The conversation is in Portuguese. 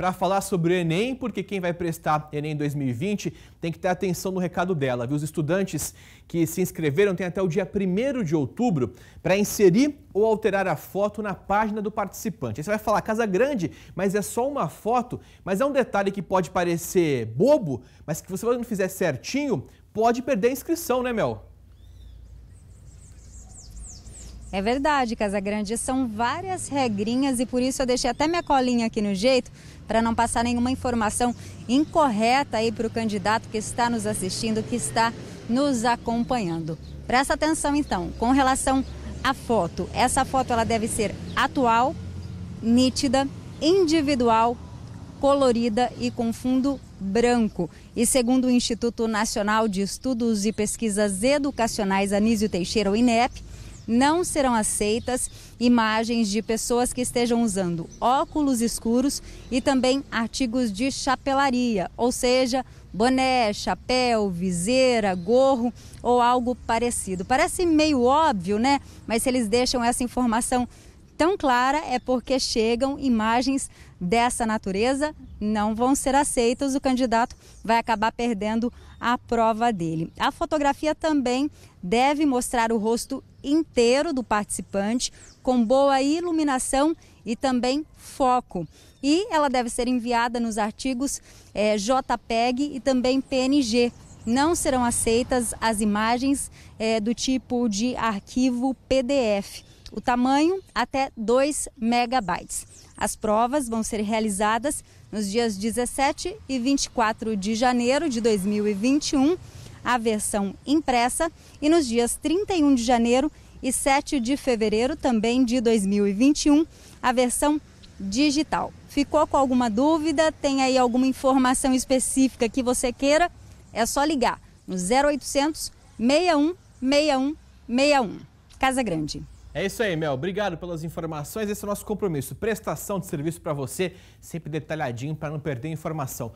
para falar sobre o Enem, porque quem vai prestar Enem 2020 tem que ter atenção no recado dela, viu? Os estudantes que se inscreveram têm até o dia 1 de outubro para inserir ou alterar a foto na página do participante. Aí você vai falar casa grande, mas é só uma foto, mas é um detalhe que pode parecer bobo, mas que se você não fizer certinho, pode perder a inscrição, né, Mel? É verdade, Casa Grande, são várias regrinhas e por isso eu deixei até minha colinha aqui no jeito para não passar nenhuma informação incorreta aí para o candidato que está nos assistindo, que está nos acompanhando. Presta atenção então, com relação à foto. Essa foto ela deve ser atual, nítida, individual, colorida e com fundo branco. E segundo o Instituto Nacional de Estudos e Pesquisas Educacionais Anísio Teixeira, o INEP, não serão aceitas imagens de pessoas que estejam usando óculos escuros e também artigos de chapelaria, ou seja, boné, chapéu, viseira, gorro ou algo parecido. Parece meio óbvio, né? Mas se eles deixam essa informação tão clara é porque chegam imagens dessa natureza, não vão ser aceitas, o candidato vai acabar perdendo a prova dele. A fotografia também deve mostrar o rosto inteiro do participante, com boa iluminação e também foco. E ela deve ser enviada nos artigos é, eh, JPEG e também PNG. Não serão aceitas as imagens é, do tipo de arquivo PDF o tamanho até 2 megabytes. As provas vão ser realizadas nos dias 17 e 24 de janeiro de 2021, a versão impressa, e nos dias 31 de janeiro e 7 de fevereiro também de 2021, a versão digital. Ficou com alguma dúvida? Tem aí alguma informação específica que você queira? É só ligar no 0800 61 61 61. Casa Grande. É isso aí, Mel. Obrigado pelas informações. Esse é o nosso compromisso. Prestação de serviço para você, sempre detalhadinho para não perder informação.